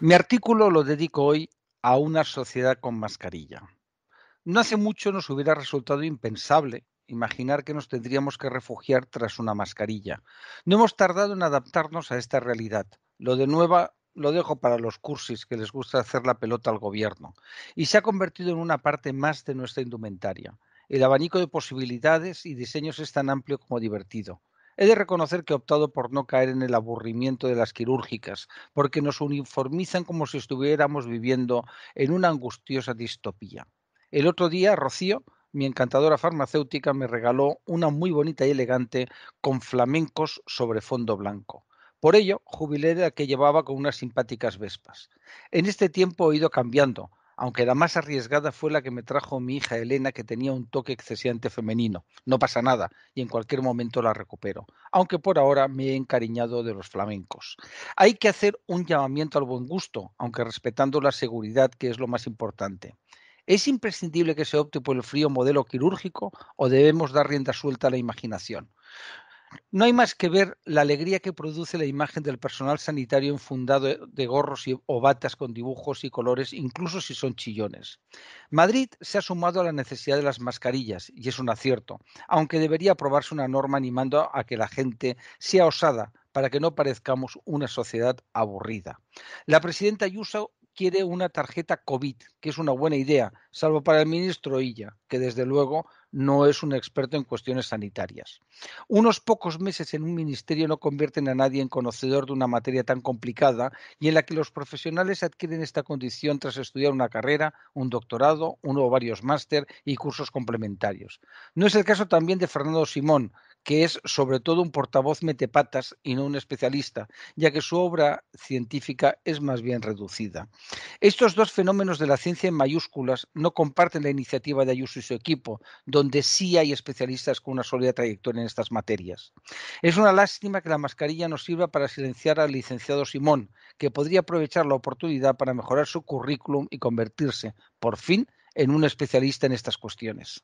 Mi artículo lo dedico hoy a una sociedad con mascarilla. No hace mucho nos hubiera resultado impensable imaginar que nos tendríamos que refugiar tras una mascarilla. No hemos tardado en adaptarnos a esta realidad. Lo de nueva lo dejo para los cursis que les gusta hacer la pelota al gobierno y se ha convertido en una parte más de nuestra indumentaria. El abanico de posibilidades y diseños es tan amplio como divertido. He de reconocer que he optado por no caer en el aburrimiento de las quirúrgicas, porque nos uniformizan como si estuviéramos viviendo en una angustiosa distopía. El otro día, Rocío, mi encantadora farmacéutica, me regaló una muy bonita y elegante con flamencos sobre fondo blanco. Por ello, jubilé la que llevaba con unas simpáticas vespas. En este tiempo he ido cambiando, aunque la más arriesgada fue la que me trajo mi hija Elena, que tenía un toque excesivamente femenino. No pasa nada, y en cualquier momento la recupero, aunque por ahora me he encariñado de los flamencos. Hay que hacer un llamamiento al buen gusto, aunque respetando la seguridad, que es lo más importante. ¿Es imprescindible que se opte por el frío modelo quirúrgico o debemos dar rienda suelta a la imaginación? No hay más que ver la alegría que produce la imagen del personal sanitario enfundado e, de gorros y, o batas con dibujos y colores, incluso si son chillones. Madrid se ha sumado a la necesidad de las mascarillas, y es un acierto, aunque debería aprobarse una norma animando a que la gente sea osada para que no parezcamos una sociedad aburrida. La presidenta Ayuso quiere una tarjeta COVID, que es una buena idea, salvo para el ministro Illa, que desde luego no es un experto en cuestiones sanitarias. Unos pocos meses en un ministerio no convierten a nadie en conocedor de una materia tan complicada y en la que los profesionales adquieren esta condición tras estudiar una carrera, un doctorado, uno o varios máster y cursos complementarios. No es el caso también de Fernando Simón, que es sobre todo un portavoz metepatas y no un especialista, ya que su obra científica es más bien reducida. Estos dos fenómenos de la ciencia en mayúsculas no comparten la iniciativa de Ayuso y su equipo, donde sí hay especialistas con una sólida trayectoria en estas materias. Es una lástima que la mascarilla no sirva para silenciar al licenciado Simón, que podría aprovechar la oportunidad para mejorar su currículum y convertirse, por fin, en un especialista en estas cuestiones.